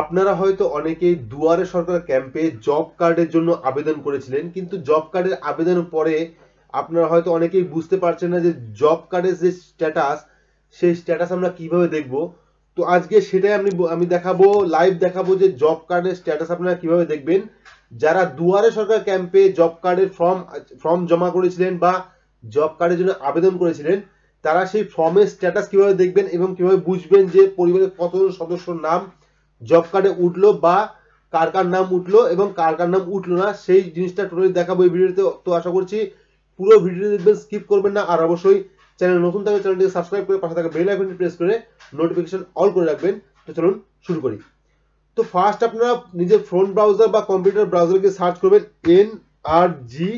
আপনারা হয়তো অনেকেই দুয়ারে সরকার ক্যাম্পে জব কার্ডের জন্য আবেদন করেছিলেন কিন্তু জব কার্ডের আবেদন পরে আপনারা হয়তো অনেকেই বুঝতে পারছেন না যে জব কার্ডের যে স্ট্যাটাস সেই স্ট্যাটাস আমরা কিভাবে দেখব তো আজকে সেটাই আমি আমি দেখাবো লাইভ দেখাবো যে জব কার্ডের স্ট্যাটাস আপনারা কিভাবে দেখবেন যারা দুয়ারে সরকার ক্যাম্পে জব কার্ডের ফর্ম ফর্ম জমা করেছিলেন বা জব কার্ডের জন্য আবেদন করেছিলেন তারা সেই ফর্মের স্ট্যাটাস কিভাবে দেখবেন এবং কিভাবে বুঝবেন যে পরিবারের কতজন সদস্যর নাম জব কার্ডে উঠলো বা কার কার নাম উঠলো এবং কার কার নাম উঠলো না সেই জিনিসটা টোটালি দেখাবো এই ভিডিওতে তো আশা করছি পুরো ভিডিও দেখবেন স্কিপ করবেন না আর অবশ্যই চ্যানেল নতুন থাকলে চ্যানেলটিকে সাবস্ক্রাইব করে পাশে থাকা বেল আইকনটি প্রেস করে নোটিফিকেশন অল করে রাখবেন তো চলুন শুরু করি তো ফার্স্ট আপনারা নিজের ফোন ব্রাউজার বা কম্পিউটার ব্রাউজারকে সার্চ করবেন N R G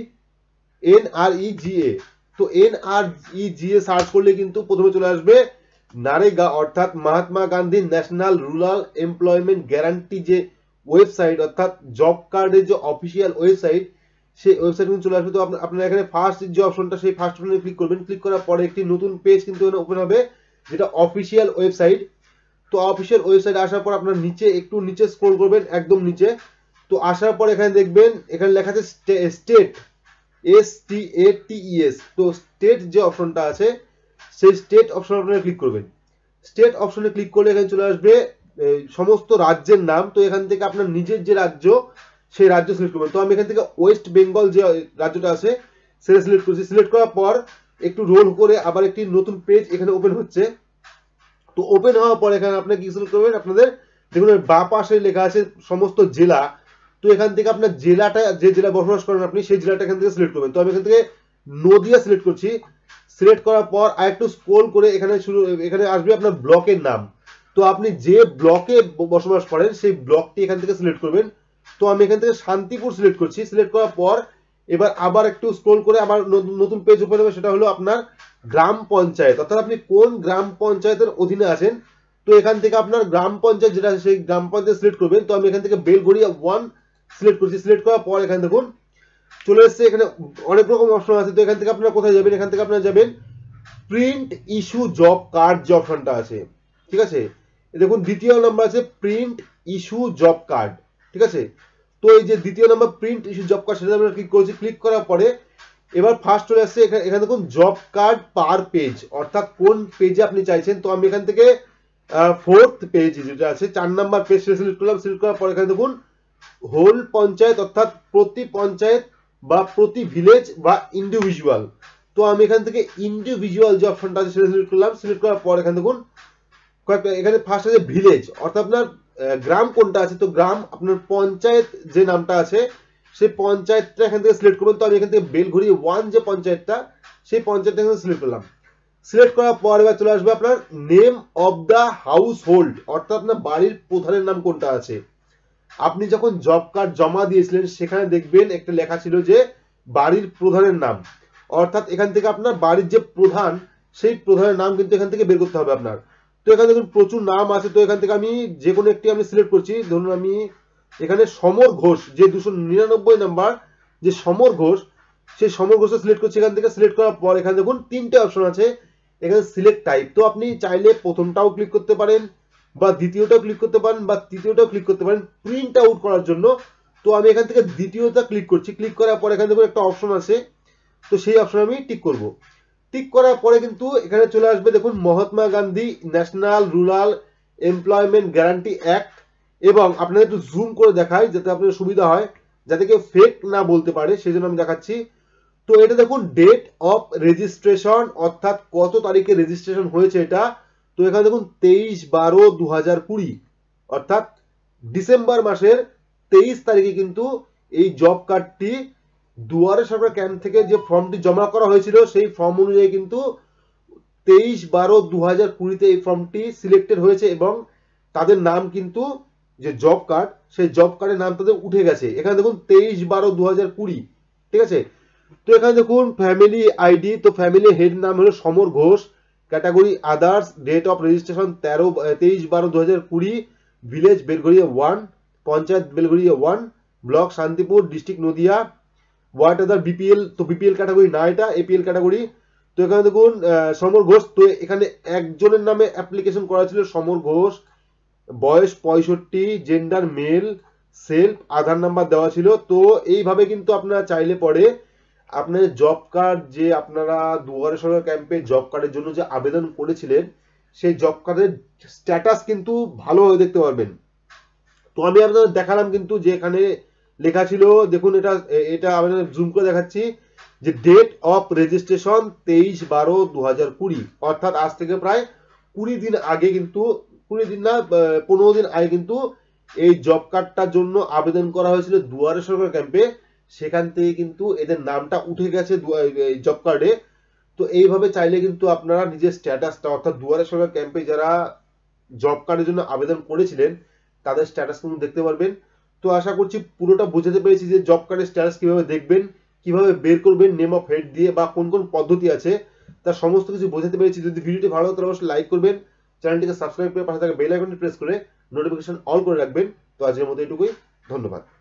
N R E G A তো এন আর ই জি এ সার্চ করলে কিন্তু প্রথমে চলে আসবে নারেগা অর্থাৎ Mahatma Gandhi national rural employment guarantee যে ওয়েবসাইট অর্থাৎ জব কার্ডের যে অফিসিয়াল ওয়েবসাইট সেই ওয়েবসাইট কিন্তু চলে আসবে তো আপনার এখানে ফার্স্ট যে অপশনটা সেই ফার্স্ট অপশনে ক্লিক করবেন ক্লিক করার পরে একটি নতুন পেজ কিন্তু ওপেন হবে যেটা অফিসিয়াল ওয়েবসাইট তো অফিসিয়াল ওয়েবসাইট আসার পর আপনার নিচে একটু নিচে স্ক্রোল করবেন একদম নিচে তো আসার পর এখানে দেখবেন এখানে লেখা আছে state S T A T E S তো স্টেট যে অপশনটা আছে সেই স্টেট অপশন আপনারা ক্লিক করবেন স্টেট অপশনে ক্লিক করলে এখানে চলে আসবে সমস্ত রাজ্যের নাম তো এখান থেকে আপনার নিজের যে রাজ্য সেই রাজ্য সিলেক্ট করবেন তো আমি এখান থেকে ওয়েস্ট বেঙ্গল যে রাজ্যটা আছে সেটা সিলেক্ট করছি সিলেক্ট করার পর একটু রোল করে আবার একটি নতুন পেজ এখানে ওপেন হচ্ছে তো ওপেন হওয়ার পর এখানে আপনার কি সিলেক্ট করবেন আপনাদের দেখুন বা পাশে লেখা আছে সমস্ত জেলা তো এখান থেকে আপনার জেলাটা যে জেলা বসবাস করেন আপনি সেই জেলাটা এখান থেকে সিলেক্ট করবেন তো আমি এখান থেকে নদিয়া সিলেক্ট করছি সিলেক্ট করার পর আর একটু স্কোল করে এখানে শুরু এখানে আসবে আপনার ব্লকের নাম তো আপনি যে ব্লকে বসবাস করেন সেই ব্লকটি এখান থেকে সিলেক্ট করবেন তো আমি এখান থেকে শান্তিপুর সিলেক্ট করছি সিলেক্ট করার পর এবার আবার একটু স্ক্রোল করে আবার নতুন পেজ ওপেন হবে সেটা হলো আপনার গ্রাম পঞ্চায়েত অর্থাৎ আপনি কোন গ্রাম পঞ্চায়েতের অধীনে আছেন তো এখান থেকে আপনার গ্রাম পঞ্চায়েত যেটা সেই গ্রাম পঞ্চায়েত সিলেক্ট করবেন তো আমি এখান থেকে বেলঘড়িয়া ওয়ান সিলেক্ট করছি সিলেক্ট করার পর এখানে দেখুন চলে এসছে এখানে অনেক রকম অপশন আছে তো এখান থেকে আপনারা কোথায় যাবেন এখান থেকে আপনারা যাবেন প্রিন্ট ইস্যু জব কার্ড যে অপশনটা আছে ঠিক আছে দেখুন দ্বিতীয় নাম্বার আছে প্রিন্ট ইস্যু জব কার্ড ঠিক আছে তো এই যে দ্বিতীয় number print issue job card সেটা আমরা ক্লিক করেছি ক্লিক করার পরে এবার ফার্স্ট চলে আসছে এখানে দেখুন জব কার্ড পার পেজ অর্থাৎ কোন পেজে আপনি চাইছেন তো আমি এখান থেকে ফোর্থ পেজ যেটা আছে চার নাম্বার পেজ সিলেক্ট করলাম সিলেক্ট করার পরে এখানে দেখুন হোল পঞ্চায়েত অর্থাৎ প্রতি পঞ্চায়েত বা প্রতি ভিলেজ বা ইন্ডিভিজুয়াল তো আমি এখান থেকে ইন্ডিভিজুয়াল যে অপশনটা আছে সেটা সিলেক্ট করলাম সিলেক্ট করার পর এখান দেখুন কয়েকটা এখানে ফার্স্ট আছে ভিলেজ অর্থাৎ আপনার গ্রাম কোনটা আছে তো গ্রাম আপনার পঞ্চায়েত যে নামটা আছে সেই পঞ্চায়েতটা এখান থেকে সিলেক্ট করবেন তো আমি এখান থেকে বেলঘড়ি ওয়ান যে পঞ্চায়েতটা সেই পঞ্চায়েতটা এখানে সিলেক্ট করলাম সিলেক্ট করার পর এবার চলে আসবে আপনার name of the household অর্থাৎ আপনার বাড়ির প্রধানের নাম কোনটা আছে আপনি যখন জব কার্ড জমা দিয়েছিলেন সেখানে দেখবেন একটা লেখা ছিল যে বাড়ির প্রধানের নাম অর্থাৎ এখান থেকে আপনার বাড়ির যে প্রধান সেই প্রধানের নাম কিন্তু এখান থেকে বের করতে হবে আপনার তো এখানে দেখুন প্রচুর নাম আছে তো এখান থেকে আমি যে কোনো একটি আমি সিলেক্ট করছি ধরুন আমি এখানে সমর ঘোষ যে দুশো নিরানব্বই নাম্বার যে সমর ঘোষ সেই সমর ঘোষ সিলেক্ট করছি এখান থেকে সিলেক্ট করার পর এখানে দেখুন তিনটে অপশন আছে এখানে সিলেক্ট টাইপ তো আপনি চাইলে প্রথমটাও ক্লিক করতে পারেন বা দ্বিতীয়টাও ক্লিক করতে পারেন বা তৃতীয়টাও ক্লিক করতে পারেন প্রিন্ট আউট করার জন্য তো আমি এখান থেকে দ্বিতীয়টা ক্লিক করছি ক্লিক করার পর এখান থেকে একটা অপশন আছে তো সেই অপশন আমি টিক করব টিক করার পরে কিন্তু এখানে চলে আসবে দেখুন Mahatma Gandhi national rural employment guarantee act এবং আপনাদের একটু জুম করে দেখাই যাতে আপনাদের সুবিধা হয় যাতে কেউ ফেক না বলতে পারে সেই জন্য আমি দেখাচ্ছি তো এটা দেখুন ডেট অফ রেজিস্ট্রেশন অর্থাৎ কত তারিখে রেজিস্ট্রেশন হয়েছে এটা তো এখানে দেখুন তেইশ বারো দু হাজার কুড়ি অর্থাৎ ডিসেম্বর মাসের তেইশ তারিখে কিন্তু এই জব কার্ডটি দুয়ারে সরকার ক্যাম্প থেকে যে ফর্মটি জমা করা হয়েছিল সেই ফর্ম অনুযায়ী কিন্তু তেইশ বারো দু হাজার কুড়িতে এই ফর্মটি সিলেক্টেড হয়েছে এবং তাদের নাম কিন্তু যে জব কার্ড সেই জব কার্ডের নাম তাদের উঠে গেছে এখানে দেখুন তেইশ বারো দু হাজার কুড়ি ঠিক আছে তো এখানে দেখুন ফ্যামিলি আইডি তো ফ্যামিলি হেড নাম হলো Samar Ghosh category others date of registration তেরো তেইশ বারো দু হাজার কুড়ি village Belgharia one panchayat Belgharia one block Shantipur district Nadia what other BPL তো বিপিএল ক্যাটাগরি না এটা এপিএল ক্যাটাগরি তো এখানে দেখুন সমর ঘোষ তো এখানে একজনের নামে অ্যাপ্লিকেশন করা ছিল সমর ঘোষ বয়স পঁয়ষট্টি gender male self Aadhaar number দেওয়া ছিল তো এইভাবে কিন্তু আপনারা চাইলে পরে আপনাদের জব কার্ড যে আপনারা দুয়ারে সরকার ক্যাম্পে জব কার্ডের জন্য যে আবেদন করেছিলেন সেই জব কার্ডের স্ট্যাটাস কিন্তু ভালো হয়ে দেখতে পারবেন তো আমি আপনাদের দেখালাম কিন্তু যে এখানে লেখা ছিল দেখুন এটা এটা আপনাদের জুম করে দেখাচ্ছি যে ডেট অফ রেজিস্ট্রেশন তেইশ বারো দু হাজার কুড়ি অর্থাৎ আজ থেকে প্রায় কুড়ি দিন আগে কিন্তু কুড়ি দিন না পনেরো দিন আগে কিন্তু এই জব কার্ডটার জন্য আবেদন করা হয়েছিল দুয়ারে সরকার ক্যাম্পে সেখান থেকে কিন্তু এদের নামটা উঠে গেছে জব কার্ডে তো এইভাবে চাইলে কিন্তু আপনারা নিজের স্ট্যাটাসটা অর্থাৎ দুয়ারের সরকার ক্যাম্পে যারা জব কার্ডের জন্য আবেদন করেছিলেন তাদের স্ট্যাটাস কিন্তু দেখতে পারবেন তো আশা করছি পুরোটা বোঝাতে পেরেছি যে জব কার্ডের স্ট্যাটাস কিভাবে দেখবেন কিভাবে বের করবেন নেম অফ হেড দিয়ে বা কোন কোন পদ্ধতি আছে তার সমস্ত কিছু বোঝাতে পেরেছি যদি ভিডিওটি ভালো লাগে তাহলে অবশ্যই লাইক করবেন চ্যানেলটিকে সাবস্ক্রাইব করে পাশে থাকা বেল আইকনটি প্রেস করে নোটিফিকেশন অল করে রাখবেন তো আজকের মতো এটুকুই ধন্যবাদ